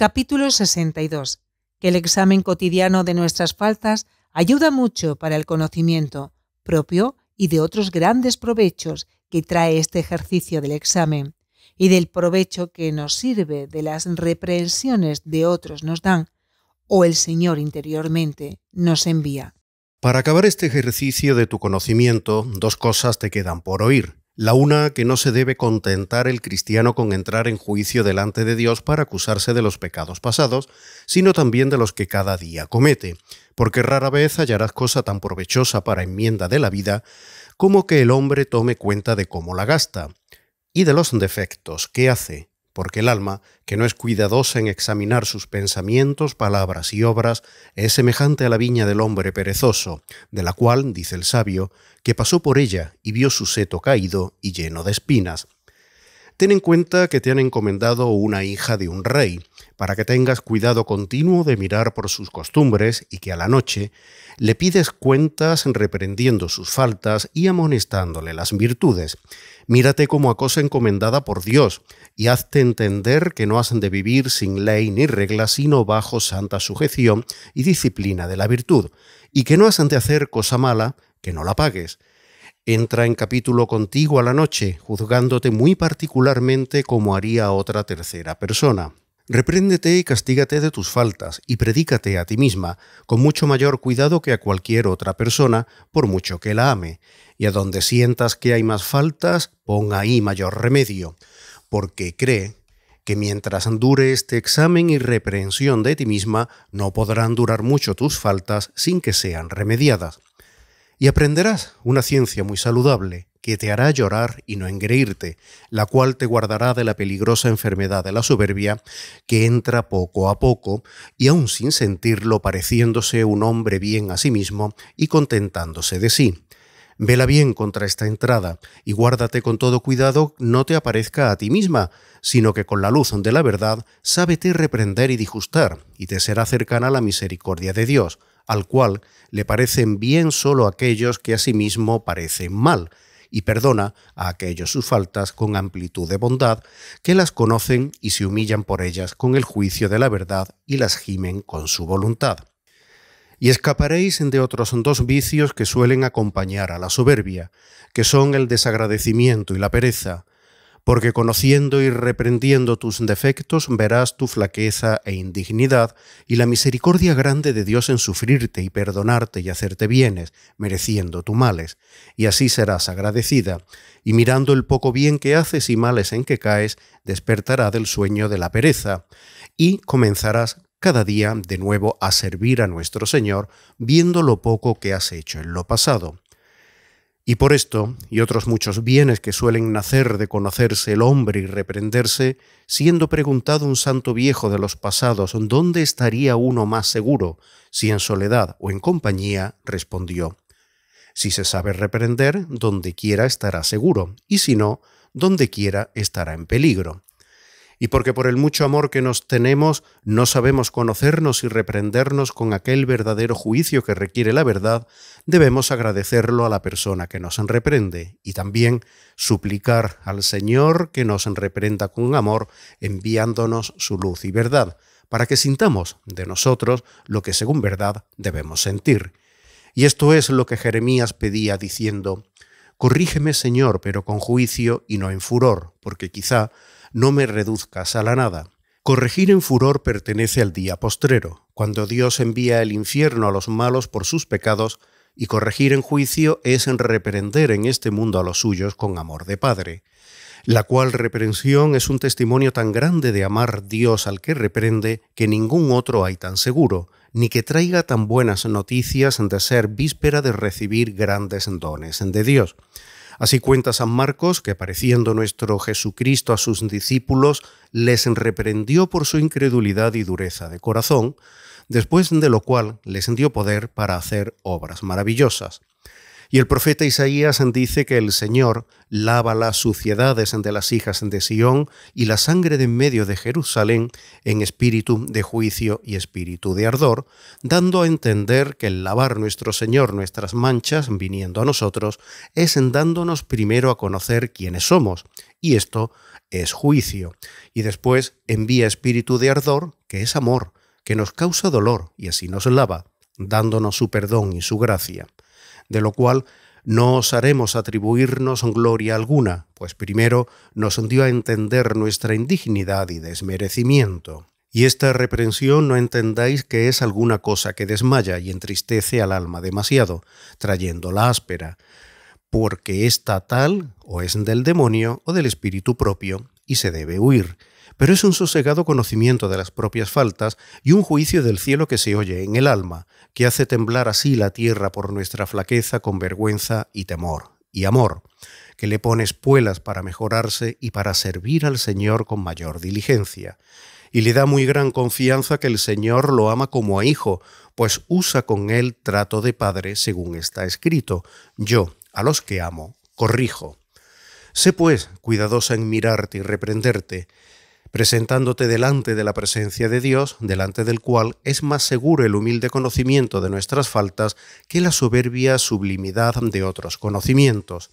capítulo 62, que el examen cotidiano de nuestras faltas ayuda mucho para el conocimiento propio y de otros grandes provechos que trae este ejercicio del examen y del provecho que nos sirve de las reprensiones de otros nos dan o el Señor interiormente nos envía. Para acabar este ejercicio de tu conocimiento, dos cosas te quedan por oír. La una que no se debe contentar el cristiano con entrar en juicio delante de Dios para acusarse de los pecados pasados, sino también de los que cada día comete, porque rara vez hallarás cosa tan provechosa para enmienda de la vida como que el hombre tome cuenta de cómo la gasta, y de los defectos que hace, porque el alma, que no es cuidadosa en examinar sus pensamientos, palabras y obras, es semejante a la viña del hombre perezoso, de la cual, dice el sabio, que pasó por ella y vio su seto caído y lleno de espinas, Ten en cuenta que te han encomendado una hija de un rey, para que tengas cuidado continuo de mirar por sus costumbres y que a la noche le pides cuentas reprendiendo sus faltas y amonestándole las virtudes. Mírate como a cosa encomendada por Dios y hazte entender que no has de vivir sin ley ni regla, sino bajo santa sujeción y disciplina de la virtud, y que no has de hacer cosa mala que no la pagues entra en capítulo contigo a la noche, juzgándote muy particularmente como haría otra tercera persona. Repréndete y castígate de tus faltas y predícate a ti misma con mucho mayor cuidado que a cualquier otra persona, por mucho que la ame, y a donde sientas que hay más faltas, pon ahí mayor remedio, porque cree que mientras dure este examen y reprensión de ti misma, no podrán durar mucho tus faltas sin que sean remediadas y aprenderás una ciencia muy saludable que te hará llorar y no engreírte, la cual te guardará de la peligrosa enfermedad de la soberbia que entra poco a poco y aun sin sentirlo pareciéndose un hombre bien a sí mismo y contentándose de sí. Vela bien contra esta entrada y guárdate con todo cuidado no te aparezca a ti misma, sino que con la luz de la verdad sábete reprender y disgustar, y te será cercana la misericordia de Dios, al cual le parecen bien solo aquellos que a sí mismo parecen mal, y perdona a aquellos sus faltas con amplitud de bondad, que las conocen y se humillan por ellas con el juicio de la verdad y las gimen con su voluntad. Y escaparéis de otros dos vicios que suelen acompañar a la soberbia, que son el desagradecimiento y la pereza, porque conociendo y reprendiendo tus defectos verás tu flaqueza e indignidad, y la misericordia grande de Dios en sufrirte y perdonarte y hacerte bienes, mereciendo tus males, y así serás agradecida, y mirando el poco bien que haces y males en que caes, despertará del sueño de la pereza, y comenzarás cada día de nuevo a servir a nuestro Señor, viendo lo poco que has hecho en lo pasado y por esto, y otros muchos bienes que suelen nacer de conocerse el hombre y reprenderse, siendo preguntado un santo viejo de los pasados dónde estaría uno más seguro, si en soledad o en compañía, respondió, si se sabe reprender, donde quiera estará seguro, y si no, donde quiera estará en peligro y porque por el mucho amor que nos tenemos no sabemos conocernos y reprendernos con aquel verdadero juicio que requiere la verdad, debemos agradecerlo a la persona que nos enreprende y también suplicar al Señor que nos enreprenda con amor enviándonos su luz y verdad, para que sintamos de nosotros lo que según verdad debemos sentir. Y esto es lo que Jeremías pedía diciendo, Corrígeme, Señor, pero con juicio y no en furor, porque quizá no me reduzcas a la nada. Corregir en furor pertenece al día postrero, cuando Dios envía el infierno a los malos por sus pecados, y corregir en juicio es en reprender en este mundo a los suyos con amor de Padre, la cual reprensión es un testimonio tan grande de amar Dios al que reprende que ningún otro hay tan seguro, ni que traiga tan buenas noticias de ser víspera de recibir grandes dones de Dios. Así cuenta San Marcos que apareciendo nuestro Jesucristo a sus discípulos, les reprendió por su incredulidad y dureza de corazón, después de lo cual les dio poder para hacer obras maravillosas. Y el profeta Isaías dice que el Señor lava las suciedades de las hijas de Sión y la sangre de en medio de Jerusalén en espíritu de juicio y espíritu de ardor, dando a entender que el lavar nuestro Señor nuestras manchas viniendo a nosotros es en dándonos primero a conocer quiénes somos, y esto es juicio, y después envía espíritu de ardor, que es amor, que nos causa dolor y así nos lava, dándonos su perdón y su gracia de lo cual no os haremos atribuirnos gloria alguna, pues primero nos dio a entender nuestra indignidad y desmerecimiento. Y esta reprensión no entendáis que es alguna cosa que desmaya y entristece al alma demasiado, trayéndola áspera, porque está tal o es del demonio o del espíritu propio, y se debe huir, pero es un sosegado conocimiento de las propias faltas y un juicio del cielo que se oye en el alma, que hace temblar así la tierra por nuestra flaqueza con vergüenza y temor y amor, que le pone espuelas para mejorarse y para servir al Señor con mayor diligencia. Y le da muy gran confianza que el Señor lo ama como a hijo, pues usa con él trato de padre según está escrito. Yo, a los que amo, corrijo. Sé pues cuidadosa en mirarte y reprenderte, presentándote delante de la presencia de Dios, delante del cual es más seguro el humilde conocimiento de nuestras faltas que la soberbia sublimidad de otros conocimientos.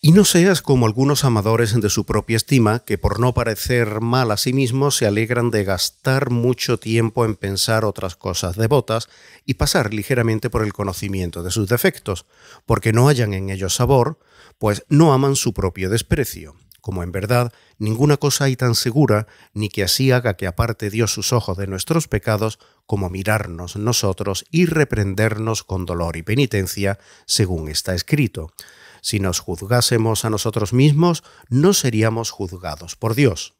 Y no seas como algunos amadores de su propia estima, que por no parecer mal a sí mismos se alegran de gastar mucho tiempo en pensar otras cosas devotas y pasar ligeramente por el conocimiento de sus defectos, porque no hallan en ellos sabor, pues no aman su propio desprecio como en verdad ninguna cosa hay tan segura, ni que así haga que aparte Dios sus ojos de nuestros pecados, como mirarnos nosotros y reprendernos con dolor y penitencia, según está escrito. Si nos juzgásemos a nosotros mismos, no seríamos juzgados por Dios.